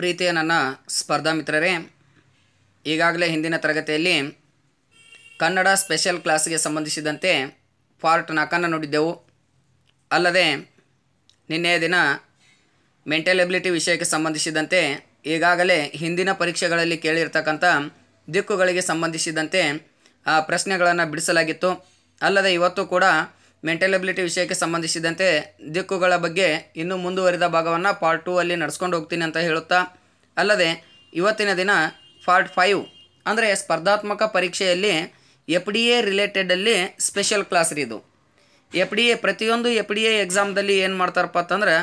ಪ್ರೀತಿಯ ನನ್ನ ಸ್ಪರ್ಧಾ ಮಿತ್ರರೇ ಈಗಾಗಲೇ ಹಿಂದಿನ ತರಗತಿಯಲ್ಲಿ ಕನ್ನಡ ಸ್ಪೆಷಲ್ ಕ್ಲಾಸ್ಗೆ ಸಂಬಂಧಿಸಿದಂತೆ ಪಾರ್ಟ್ ನಾಲ್ಕನ್ನು ನೋಡಿದ್ದೆವು ಅಲ್ಲದೆ ನಿನ್ನೆಯ ದಿನ ಮೆಂಟಲ್ ಎಬಿಲಿಟಿ ವಿಷಯಕ್ಕೆ ಸಂಬಂಧಿಸಿದಂತೆ ಈಗಾಗಲೇ ಹಿಂದಿನ ಪರೀಕ್ಷೆಗಳಲ್ಲಿ ಕೇಳಿರ್ತಕ್ಕಂಥ ದಿಕ್ಕುಗಳಿಗೆ ಸಂಬಂಧಿಸಿದಂತೆ ಆ ಪ್ರಶ್ನೆಗಳನ್ನು ಬಿಡಿಸಲಾಗಿತ್ತು ಅಲ್ಲದೆ ಇವತ್ತು ಕೂಡ ಮೆಂಟಲ್ ಎಬಿಲಿಟಿ ವಿಷಯಕ್ಕೆ ಸಂಬಂಧಿಸಿದಂತೆ ದಿಕ್ಕುಗಳ ಬಗ್ಗೆ ಇನ್ನೂ ಮುಂದುವರಿದ ಭಾಗವನ್ನು ಪಾರ್ಟ್ ಟೂ ಅಲ್ಲಿ ನಡೆಸ್ಕೊಂಡು ಹೋಗ್ತೀನಿ ಅಂತ ಹೇಳುತ್ತಾ ಅಲ್ಲದೆ ಇವತ್ತಿನ ದಿನ ಪಾರ್ಟ್ ಫೈವ್ ಅಂದರೆ ಸ್ಪರ್ಧಾತ್ಮಕ ಪರೀಕ್ಷೆಯಲ್ಲಿ ಎಫ್ ಡಿ ಎ ರಿಲೇಟೆಡಲ್ಲಿ ಸ್ಪೆಷಲ್ ಕ್ಲಾಸ್ ರೀ ಇದು ಎಫ್ ಡಿ ಎ ಪ್ರತಿಯೊಂದು ಎಫ್ ಡಿ ಎ ಎಕ್ಸಾಮ್ದಲ್ಲಿ ಏನು ಮಾಡ್ತಾರಪ್ಪ ಅಂತಂದ್ರೆ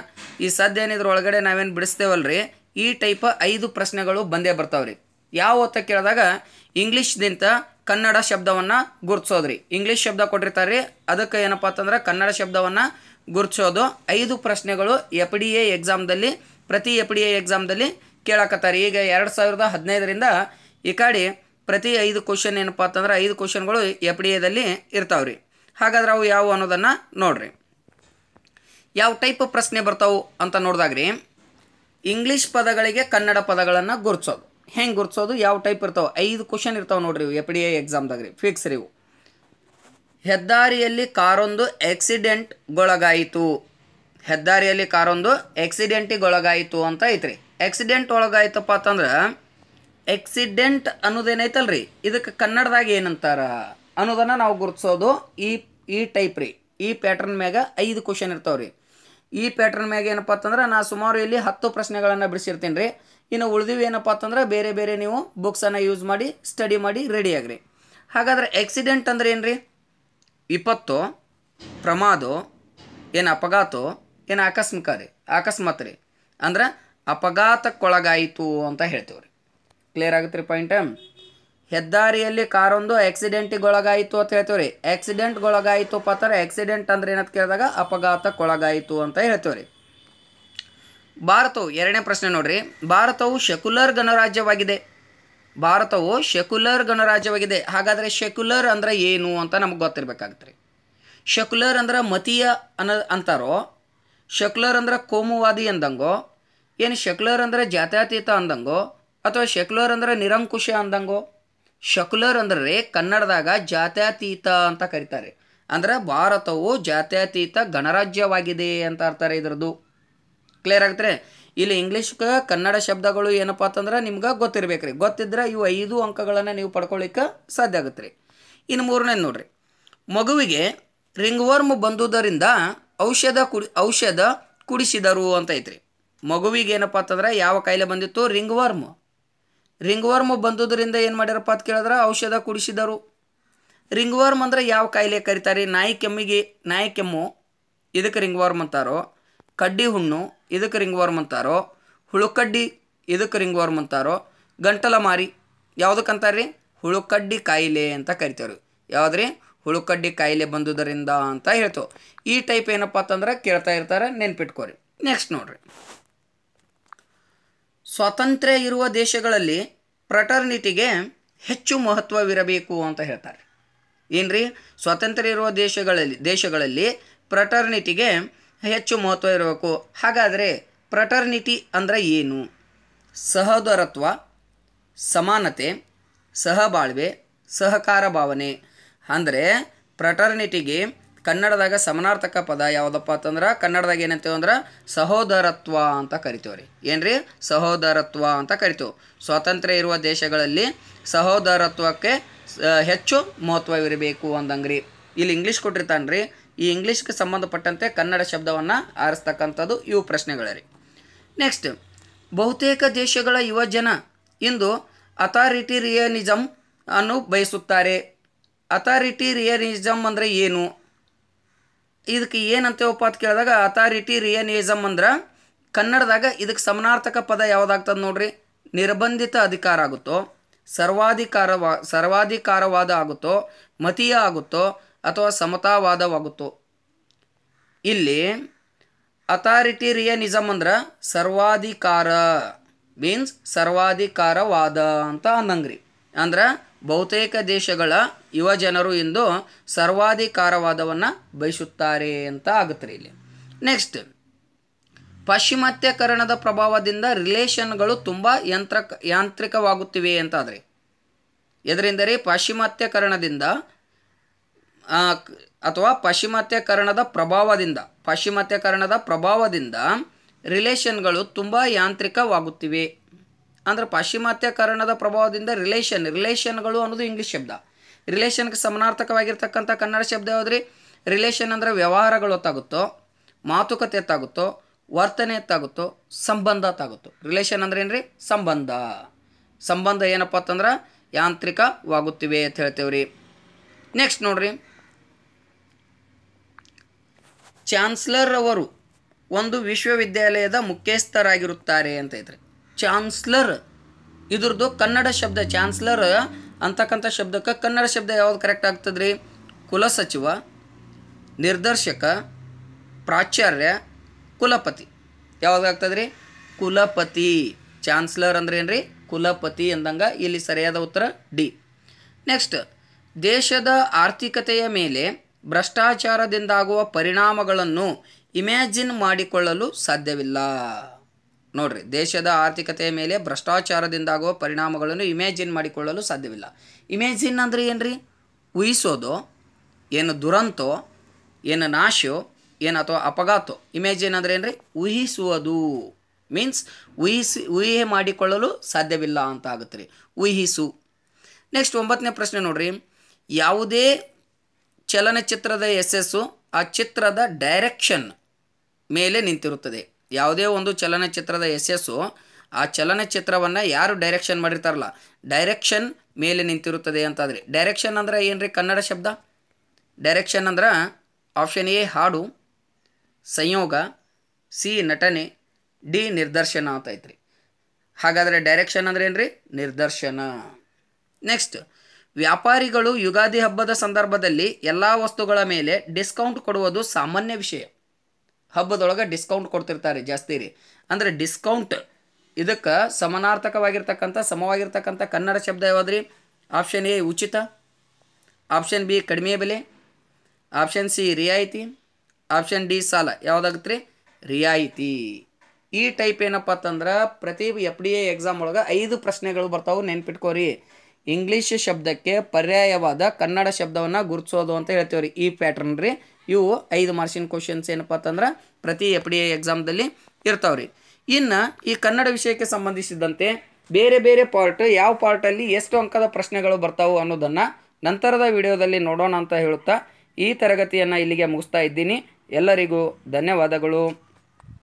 ಈ ಸದ್ಯ ಏನಿದ್ರೊಳಗಡೆ ಒಳಗಡೆ ನಾವೇನು ಬಿಡಿಸ್ತೇವಲ್ರಿ ಈ ಟೈಪ್ ಐದು ಪ್ರಶ್ನೆಗಳು ಬಂದೇ ಬರ್ತಾವ್ರಿ ಯಾವ ಅಂತ ಕೇಳಿದಾಗ ಇಂಗ್ಲೀಷ್ದಿಂತ ಕನ್ನಡ ಶಬ್ದವನ್ನು ಗುರುತಿಸೋದ್ರಿ ಇಂಗ್ಲೀಷ್ ಶಬ್ದ ಕೊಟ್ಟಿರ್ತಾರೆ ರೀ ಅದಕ್ಕೆ ಏನಪ್ಪ ಅಂತಂದ್ರೆ ಕನ್ನಡ ಶಬ್ದವನ್ನು ಗುರುತಿಸೋದು ಐದು ಪ್ರಶ್ನೆಗಳು ಎಫ್ ಡಿ ಎ ಎಕ್ಸಾಮ್ದಲ್ಲಿ ಪ್ರತಿ ಎಪ್ ಡಿ ಎ ಎಕ್ಸಾಮ್ದಲ್ಲಿ ಕೇಳಕತ್ತಾರೆ ಈಗ ಎರಡು ಸಾವಿರದ ಹದಿನೈದರಿಂದ ಈ ಕಡೆ ಪ್ರತಿ ಐದು ಕ್ವಶನ್ ಏನಪ್ಪ ಅಂತಂದ್ರೆ ಐದು ಕ್ವಶನ್ಗಳು ಎಫ್ ಡಿ ಎದಲ್ಲಿ ಇರ್ತಾವ್ರಿ ಹಾಗಾದ್ರೆ ಅವು ಯಾವುವು ಅನ್ನೋದನ್ನು ನೋಡ್ರಿ ಯಾವ ಟೈಪ್ ಪ್ರಶ್ನೆ ಬರ್ತಾವೆ ಅಂತ ನೋಡಿದಾಗ್ರಿ ಇಂಗ್ಲೀಷ್ ಪದಗಳಿಗೆ ಕನ್ನಡ ಪದಗಳನ್ನು ಗುರುತಿಸೋದು ಹೆಂಗೆ ಗುರುತಿಸೋದು ಯಾವ ಟೈಪ್ ಇರ್ತಾವೆ ಐದು ಕ್ವಶನ್ ಇರ್ತಾವೆ ನೋಡ್ರಿ ಎ ಪಿ ಡಿ ಎಕ್ಸಾಮ್ದಾಗ ರೀ ಫಿಕ್ಸ್ ರೀ ಹೆದ್ದಾರಿಯಲ್ಲಿ ಕಾರೊಂದು ಆಕ್ಸಿಡೆಂಟ್ಗೊಳಗಾಯಿತು ಹೆದ್ದಾರಿಯಲ್ಲಿ ಕಾರೊಂದು ಆಕ್ಸಿಡೆಂಟಿಗೊಳಗಾಯಿತು ಅಂತ ಐತ್ರಿ ಆಕ್ಸಿಡೆಂಟ್ ಒಳಗಾಯ್ತಪ್ಪ ಅಂತಂದ್ರೆ ಎಕ್ಸಿಡೆಂಟ್ ಅನ್ನೋದೇನೈತಲ್ಲ ರೀ ಇದಕ್ಕೆ ಕನ್ನಡದಾಗ ಏನಂತಾರ ಅನ್ನೋದನ್ನು ನಾವು ಗುರುತಿಸೋದು ಈ ಈ ಟೈಪ್ ರೀ ಈ ಪ್ಯಾಟರ್ನ್ ಮ್ಯಾಗ ಐದು ಕ್ವಶನ್ ಇರ್ತಾವ್ರಿ ಈ ಪ್ಯಾಟ್ರನ್ ಮ್ಯಾಗ ಏನಪ್ಪ ಅಂತಂದ್ರೆ ನಾ ಸುಮಾರು ಇಲ್ಲಿ ಹತ್ತು ಪ್ರಶ್ನೆಗಳನ್ನು ಬಿಡಿಸಿರ್ತೀನಿ ರೀ ಇನ್ನು ಉಳಿದಿವೆ ಏನಪ್ಪ ಅಂತಂದ್ರೆ ಬೇರೆ ಬೇರೆ ನೀವು ಬುಕ್ಸನ್ನು ಯೂಸ್ ಮಾಡಿ ಸ್ಟಡಿ ಮಾಡಿ ರೆಡಿ ಆಗ್ರಿ ಹಾಗಾದ್ರೆ ಆಕ್ಸಿಡೆಂಟ್ ಅಂದ್ರೆ ಏನು ರೀ ಇಪ್ಪತ್ತು ಪ್ರಮಾದೋ ಏನು ಅಪಘಾತ ಏನು ಆಕಸ್ಮಿಕ ರೀ ಅಕಸ್ಮಾತ್ ರೀ ಅಂದ್ರೆ ಅಪಘಾತಕ್ಕೊಳಗಾಯಿತು ಅಂತ ಹೇಳ್ತೀವಿ ರೀ ಕ್ಲಿಯರ್ ಆಗುತ್ತೆ ರೀ ಪಾಯಿಂಟ್ ಹೆದ್ದಾರಿಯಲ್ಲಿ ಕಾರೊಂದು ಆಕ್ಸಿಡೆಂಟಿಗೊಳಗಾಯಿತು ಅಂತ ಹೇಳ್ತೀವಿ ರೀ ಆಕ್ಸಿಡೆಂಟ್ಗೊಳಗಾಯಿತು ಪಾತ್ರ ಆಕ್ಸಿಡೆಂಟ್ ಅಂದ್ರೆ ಏನಂತ ಕೇಳಿದಾಗ ಅಪಘಾತಕ್ಕೊಳಗಾಯಿತು ಅಂತ ಹೇಳ್ತೀವಿ ರೀ ಭಾರತವು ಎರಡನೇ ಪ್ರಶ್ನೆ ನೋಡ್ರಿ ಭಾರತವು ಶೆಕ್ಯುಲರ್ ಗಣರಾಜ್ಯವಾಗಿದೆ ಭಾರತವು ಶೆಕ್ಯುಲರ್ ಗಣರಾಜ್ಯವಾಗಿದೆ ಹಾಗಾದರೆ ಶೆಕ್ಯುಲರ್ ಅಂದ್ರೆ ಏನು ಅಂತ ನಮಗೆ ಗೊತ್ತಿರಬೇಕಾಗತ್ತೆ ರೀ ಶೆಕ್ಯುಲರ್ ಅಂದ್ರೆ ಮತೀಯ ಅನ್ನ ಅಂತಾರೋ ಶೆಕ್ಯುಲರ್ ಅಂದ್ರೆ ಕೋಮುವಾದಿ ಅಂದಂಗೋ ಏನು ಶೆಕ್ಯುಲರ್ ಅಂದ್ರೆ ಜಾತ್ಯಾತೀತ ಅಂದಂಗೋ ಅಥವಾ ಶೆಕ್ಯುಲರ್ ಅಂದ್ರೆ ನಿರಂಕುಶ ಅಂದಂಗೋ ಶಕುಲರ್ ಅಂದ್ರೆ ಕನ್ನಡದಾಗ ಜಾತ್ಯತೀತ ಅಂತ ಕರೀತಾರೆ ಅಂದ್ರೆ ಭಾರತವು ಜಾತ್ಯತೀತ ಗಣರಾಜ್ಯವಾಗಿದೆ ಅಂತ ಅರ್ಥಾರೆ ಇದ್ರದ್ದು ಕ್ಲಿಯರ್ ಆಗ್ತಾರೆ ಇಲ್ಲಿ ಇಂಗ್ಲೀಷ್ಗೆ ಕನ್ನಡ ಶಬ್ದಗಳು ಏನಪ್ಪಾ ಅಂತಂದ್ರೆ ನಿಮ್ಗೆ ಗೊತ್ತಿರ್ಬೇಕು ರೀ ಗೊತ್ತಿದ್ರೆ ಇವು ಐದು ಅಂಕಗಳನ್ನು ನೀವು ಪಡ್ಕೊಳ್ಳಿಕ್ಕೆ ಸಾಧ್ಯ ಆಗುತ್ತೆ ರೀ ಇನ್ನು ಮೂರನೇ ನೋಡ್ರಿ ಮಗುವಿಗೆ ರಿಂಗ್ವರ್ಮ್ ಬಂದುದರಿಂದ ಔಷಧ ಕುಡಿ ಔಷಧ ಕುಡಿಸಿದರು ಅಂತ ಐತ್ರಿ ಮಗುವಿಗೆ ಏನಪ್ಪಾ ಅಂತಂದ್ರೆ ಯಾವ ಕಾಯಿಲೆ ಬಂದಿತ್ತು ರಿಂಗ್ವರ್ಮ್ ರಿಂಗ್ವರ್ಮ್ ಬಂದುದರಿಂದ ಏನು ಮಾಡ್ಯಾರಪ್ಪ ಅಂತ ಕೇಳಿದ್ರೆ ಔಷಧ ಕುಡಿಸಿದರು ರಿಂಗ್ವರ್ಮ್ ಅಂದರೆ ಯಾವ ಕಾಯಿಲೆ ಕರೀತಾರೆ ನಾಯಿ ಕೆಮ್ಮಿಗೆ ನಾಯಿ ಕೆಮ್ಮು ಇದಕ್ಕೆ ರಿಂಗ್ವರ್ಮ್ ಅಂತಾರೋ ಕಡ್ಡಿ ಹುಣ್ಣು ಇದಕ್ಕೆ ರಿಂಗ್ವರ್ಮ್ ಅಂತಾರೋ ಹುಳುಕಡ್ಡಿ ಇದಕ್ಕೆ ರಿಂಗ್ವರ್ಮ್ ಅಂತಾರೋ ಗಂಟಲ ಮಾರಿ ಯಾವುದಕ್ಕಂತಾರೆ ರೀ ಹುಳುಕಡ್ಡಿ ಕಾಯಿಲೆ ಅಂತ ಕರಿತಾರೆ ಯಾವುದ್ರಿ ಹುಳುಕಡ್ಡಿ ಕಾಯಿಲೆ ಬಂದುದರಿಂದ ಅಂತ ಹೇಳ್ತೇವೆ ಈ ಟೈಪ್ ಏನಪ್ಪ ಅಂತಂದ್ರೆ ಕೇಳ್ತಾ ಇರ್ತಾರೆ ನೆನ್ಪಿಟ್ಕೋರಿ ನೆಕ್ಸ್ಟ್ ನೋಡಿರಿ ಸ್ವಾತಂತ್ರ್ಯ ಇರುವ ದೇಶಗಳಲ್ಲಿ ಪ್ರಟರ್ನಿಟಿಗೆ ಹೆಚ್ಚು ಮಹತ್ವವಿರಬೇಕು ಅಂತ ಹೇಳ್ತಾರೆ ಏನು ರೀ ಸ್ವಾತಂತ್ರ್ಯ ಇರುವ ದೇಶಗಳಲ್ಲಿ ದೇಶಗಳಲ್ಲಿ ಪ್ರಟರ್ನಿಟಿಗೆ ಹೆಚ್ಚು ಮಹತ್ವ ಇರಬೇಕು ಹಾಗಾದರೆ ಪ್ರಟರ್ನಿಟಿ ಅಂದರೆ ಏನು ಸಹೋದರತ್ವ ಸಮಾನತೆ ಸಹಬಾಳ್ವೆ ಸಹಕಾರ ಭಾವನೆ ಅಂದರೆ ಪ್ರಟರ್ನಿಟಿಗೆ ಕನ್ನಡದಾಗ ಸಮನಾರ್ಥಕ ಪದ ಯಾವುದಪ್ಪ ಅಂತಂದ್ರೆ ಕನ್ನಡದಾಗ ಏನಂತೀವಿ ಅಂದ್ರೆ ಸಹೋದರತ್ವ ಅಂತ ಕರಿತೀವಿ ರೀ ಏನು ರೀ ಸಹೋದರತ್ವ ಅಂತ ಕರಿತೇವೆ ಸ್ವಾತಂತ್ರ್ಯ ಇರುವ ದೇಶಗಳಲ್ಲಿ ಸಹೋದರತ್ವಕ್ಕೆ ಹೆಚ್ಚು ಮಹತ್ವವಿರಬೇಕು ಅಂದಂಗ್ರಿ ಇಲ್ಲಿ ಇಂಗ್ಲೀಷ್ ಕೊಟ್ಟಿರ್ತಾನೆ ರೀ ಈ ಇಂಗ್ಲೀಷ್ಗೆ ಸಂಬಂಧಪಟ್ಟಂತೆ ಕನ್ನಡ ಶಬ್ದವನ್ನು ಆರಿಸ್ತಕ್ಕಂಥದ್ದು ಇವು ಪ್ರಶ್ನೆಗಳ ರೀ ನೆಕ್ಸ್ಟ್ ಬಹುತೇಕ ದೇಶಗಳ ಯುವ ಜನ ಇಂದು ಅಥಾರಿಟಿರಿಯನಿಸಮ್ ಅನ್ನು ಬಯಸುತ್ತಾರೆ ಅಥಾರಿಟಿರಿಯನಿಸಮ್ ಅಂದರೆ ಏನು ಇದಕ್ಕೆ ಏನಂತೇವಪ್ಪ ಅಂತ ಕೇಳಿದಾಗ ಅಥಾರಿಟಿ ರಿಯನಿಸಮ್ ಅಂದ್ರೆ ಕನ್ನಡದಾಗ ಇದಕ್ಕೆ ಸಮನಾರ್ಥಕ ಪದ ಯಾವುದಾಗ್ತದೆ ನೋಡ್ರಿ ನಿರ್ಬಂಧಿತ ಅಧಿಕಾರ ಆಗುತ್ತೋ ಸರ್ವಾಧಿಕಾರವಾ ಸರ್ವಾಧಿಕಾರವಾದ ಆಗುತ್ತೋ ಮತೀಯ ಆಗುತ್ತೋ ಅಥವಾ ಸಮತಾವಾದವಾಗುತ್ತೋ ಇಲ್ಲಿ ಅಥಾರಿಟಿ ರಿಯನಿಸಮ್ ಅಂದ್ರೆ ಸರ್ವಾಧಿಕಾರ ಮೀನ್ಸ್ ಸರ್ವಾಧಿಕಾರವಾದ ಅಂತ ಅಂದಂಗ್ರಿ ಅಂದ್ರೆ ಬಹುತೇಕ ದೇಶಗಳ ಯುವಜನರು ಇಂದು ಸರ್ವಾಧಿಕಾರವಾದವನ್ನು ಬಯಸುತ್ತಾರೆ ಅಂತ ಆಗುತ್ತೆ ಇಲ್ಲಿ ನೆಕ್ಸ್ಟ್ ಪಾಶ್ಚಿಮಾತ್ಯಕರಣದ ಪ್ರಭಾವದಿಂದ ರಿಲೇಷನ್ಗಳು ತುಂಬ ಯಂತ್ರ ಯಾಂತ್ರಿಕವಾಗುತ್ತಿವೆ ಅಂತಾದರೆ ಎದರಿಂದರೆ ಪಾಶ್ಚಿಮಾತ್ಯಕರಣದಿಂದ ಅಥವಾ ಪಾಶ್ಚಿಮಾತ್ಯಕರಣದ ಪ್ರಭಾವದಿಂದ ಪಾಶ್ಚಿಮಾತ್ಯಕರಣದ ಪ್ರಭಾವದಿಂದ ರಿಲೇಷನ್ಗಳು ತುಂಬ ಯಾಂತ್ರಿಕವಾಗುತ್ತಿವೆ ಅಂದರೆ ಪಾಶ್ಚಿಮಾತ್ಯಕರಣದ ಪ್ರಭಾವದಿಂದ ರಿಲೇಷನ್ ರಿಲೇಷನ್ಗಳು ಅನ್ನೋದು ಇಂಗ್ಲೀಷ್ ಶಬ್ದ ರಿಲೇಷನ್ಗೆ ಸಮನಾರ್ಥಕವಾಗಿರ್ತಕ್ಕಂಥ ಕನ್ನಡ ಶಬ್ದ ಯಾವುದ್ರಿ ರಿಲೇಷನ್ ಅಂದರೆ ವ್ಯವಹಾರಗಳು ಹೊತ್ತಾಗುತ್ತೋ ಮಾತುಕತೆ ಎತ್ತಾಗುತ್ತೋ ವರ್ತನೆ ಎತ್ತಾಗುತ್ತೋ ಸಂಬಂಧ ತಾಗುತ್ತೋ ರಿಲೇಷನ್ ಅಂದ್ರೆ ಏನು ರೀ ಸಂಬಂಧ ಸಂಬಂಧ ಏನಪ್ಪ ಅಂತಂದ್ರೆ ಯಾಂತ್ರಿಕವಾಗುತ್ತಿವೆ ಅಂತ ಹೇಳ್ತೇವ್ರಿ ನೆಕ್ಸ್ಟ್ ನೋಡ್ರಿ ಚಾನ್ಸ್ಲರ್ ಅವರು ಒಂದು ವಿಶ್ವವಿದ್ಯಾಲಯದ ಮುಖ್ಯಸ್ಥರಾಗಿರುತ್ತಾರೆ ಅಂತ ಇದ್ರಿ ಚಾನ್ಸ್ಲರ್ ಇದ್ರದ್ದು ಕನ್ನಡ ಶಬ್ದ ಚಾನ್ಸ್ಲರ್ ಅಂತಕ್ಕಂಥ ಶಬ್ದಕ್ಕೆ ಕನ್ನಡ ಶಬ್ದ ಯಾವ್ದು ಕರೆಕ್ಟ್ ಆಗ್ತದ್ರಿ ಕುಲಸಚಿವ ನಿರ್ದೇಶಕ ಪ್ರಾಚಾರ್ಯ ಕುಲಪತಿ ಯಾವ್ದಾಗ್ತದ್ರಿ ಕುಲಪತಿ ಚಾನ್ಸ್ಲರ್ ಅಂದ್ರೆ ಏನ್ರಿ ಕುಲಪತಿ ಎಂದಂಗೆ ಇಲ್ಲಿ ಸರಿಯಾದ ಉತ್ತರ ಡಿ ನೆಕ್ಸ್ಟ್ ದೇಶದ ಆರ್ಥಿಕತೆಯ ಮೇಲೆ ಭ್ರಷ್ಟಾಚಾರದಿಂದಾಗುವ ಪರಿಣಾಮಗಳನ್ನು ಇಮ್ಯಾಜಿನ್ ಮಾಡಿಕೊಳ್ಳಲು ಸಾಧ್ಯವಿಲ್ಲ ನೋಡ್ರಿ ದೇಶದ ಆರ್ಥಿಕತೆಯ ಮೇಲೆ ಭ್ರಷ್ಟಾಚಾರದಿಂದಾಗುವ ಪರಿಣಾಮಗಳನ್ನು ಇಮೇಜಿನ್ ಮಾಡಿಕೊಳ್ಳಲು ಸಾಧ್ಯವಿಲ್ಲ ಇಮೇಜಿನ್ ಅಂದರೆ ಏನ್ರಿ ಊಹಿಸೋದು ಏನು ದುರಂತೋ ಏನು ನಾಶೋ ಏನು ಅಥವಾ ಅಪಘಾತೋ ಇಮೇಜಿನ್ ಅಂದರೆ ಏನ್ರಿ ಊಹಿಸುವುದು ಮೀನ್ಸ್ ಊಹಿಸಿ ಊಹೆ ಮಾಡಿಕೊಳ್ಳಲು ಸಾಧ್ಯವಿಲ್ಲ ಅಂತ ಆಗುತ್ತೆ ರೀ ಊಹಿಸು ನೆಕ್ಸ್ಟ್ ಒಂಬತ್ತನೇ ಪ್ರಶ್ನೆ ನೋಡ್ರಿ ಯಾವುದೇ ಚಲನಚಿತ್ರದ ಯಶಸ್ಸು ಆ ಚಿತ್ರದ ಡೈರೆಕ್ಷನ್ ಮೇಲೆ ನಿಂತಿರುತ್ತದೆ ಯಾವುದೇ ಒಂದು ಚಲನಚಿತ್ರದ ಯಶಸ್ಸು ಆ ಚಲನಚಿತ್ರವನ್ನು ಯಾರು ಡೈರೆಕ್ಷನ್ ಮಾಡಿರ್ತಾರಲ್ಲ ಡೈರೆಕ್ಷನ್ ಮೇಲೆ ನಿಂತಿರುತ್ತದೆ ಅಂತಾದರೆ ಡೈರೆಕ್ಷನ್ ಅಂದ್ರೆ ಏನು ರೀ ಕನ್ನಡ ಶಬ್ದ ಡೈರೆಕ್ಷನ್ ಅಂದ್ರೆ ಆಪ್ಷನ್ ಎ ಹಾಡು ಸಂಯೋಗ ಸಿ ನಟನೆ ಡಿ ನಿರ್ದರ್ಶನ ಅಂತ ಐತ್ರಿ ಹಾಗಾದರೆ ಡೈರೆಕ್ಷನ್ ಅಂದ್ರೆ ಏನು ರೀ ನಿರ್ದರ್ಶನ ನೆಕ್ಸ್ಟ್ ವ್ಯಾಪಾರಿಗಳು ಯುಗಾದಿ ಹಬ್ಬದ ಸಂದರ್ಭದಲ್ಲಿ ಎಲ್ಲ ವಸ್ತುಗಳ ಮೇಲೆ ಡಿಸ್ಕೌಂಟ್ ಕೊಡುವುದು ಸಾಮಾನ್ಯ ವಿಷಯ ಹಬ್ಬದೊಳಗೆ ಡಿಸ್ಕೌಂಟ್ ಕೊಡ್ತಿರ್ತಾರೆ ಜಾಸ್ತಿ ರೀ ಅಂದರೆ ಡಿಸ್ಕೌಂಟ್ ಇದಕ್ಕೆ ಸಮನಾರ್ಥಕವಾಗಿರ್ತಕ್ಕಂಥ ಸಮವಾಗಿರ್ತಕ್ಕಂಥ ಕನ್ನಡ ಶಬ್ದ ರೀ ಆಪ್ಷನ್ ಎ ಉಚಿತ ಆಪ್ಷನ್ ಬಿ ಕಡಿಮೆ ಬೆಲೆ ಆಪ್ಷನ್ ಸಿ ರಿಯಾಯಿತಿ ಆಪ್ಷನ್ ಡಿ ಸಾಲ ಯಾವುದಾಗುತ್ತೆ ರೀ ರಿಯಾಯಿತಿ ಈ ಟೈಪ್ ಏನಪ್ಪ ಅಂತಂದ್ರೆ ಪ್ರತಿ ಎಫ್ ಡಿ ಎ ಎಕ್ಸಾಮ್ ಒಳಗೆ ಐದು ಪ್ರಶ್ನೆಗಳು ಬರ್ತಾವೆ ನೆನ್ಪಿಟ್ಕೋರಿ ಇಂಗ್ಲೀಷ್ ಶಬ್ದಕ್ಕೆ ಪರ್ಯಾಯವಾದ ಕನ್ನಡ ಶಬ್ದವನ್ನು ಗುರುತಿಸೋದು ಅಂತ ಹೇಳ್ತೀವ್ರಿ ಈ ಪ್ಯಾಟ್ರನ್ ರೀ ಇವು ಐದು ಮಾರ್ಕ್ಸಿನ ಕ್ವಶನ್ಸ್ ಏನಪ್ಪ ಅಂತಂದ್ರೆ ಪ್ರತಿ ಎಫ್ ಡಿ ಎ ಎಕ್ಸಾಮ್ದಲ್ಲಿ ಇರ್ತಾವ್ರಿ ಇನ್ನು ಈ ಕನ್ನಡ ವಿಷಯಕ್ಕೆ ಸಂಬಂಧಿಸಿದಂತೆ ಬೇರೆ ಬೇರೆ ಪಾರ್ಟ್ ಯಾವ ಪಾರ್ಟಲ್ಲಿ ಎಷ್ಟು ಅಂಕದ ಪ್ರಶ್ನೆಗಳು ಬರ್ತಾವು ಅನ್ನೋದನ್ನು ನಂತರದ ವಿಡಿಯೋದಲ್ಲಿ ನೋಡೋಣ ಅಂತ ಹೇಳುತ್ತಾ ಈ ತರಗತಿಯನ್ನು ಇಲ್ಲಿಗೆ ಮುಗಿಸ್ತಾ ಇದ್ದೀನಿ ಎಲ್ಲರಿಗೂ ಧನ್ಯವಾದಗಳು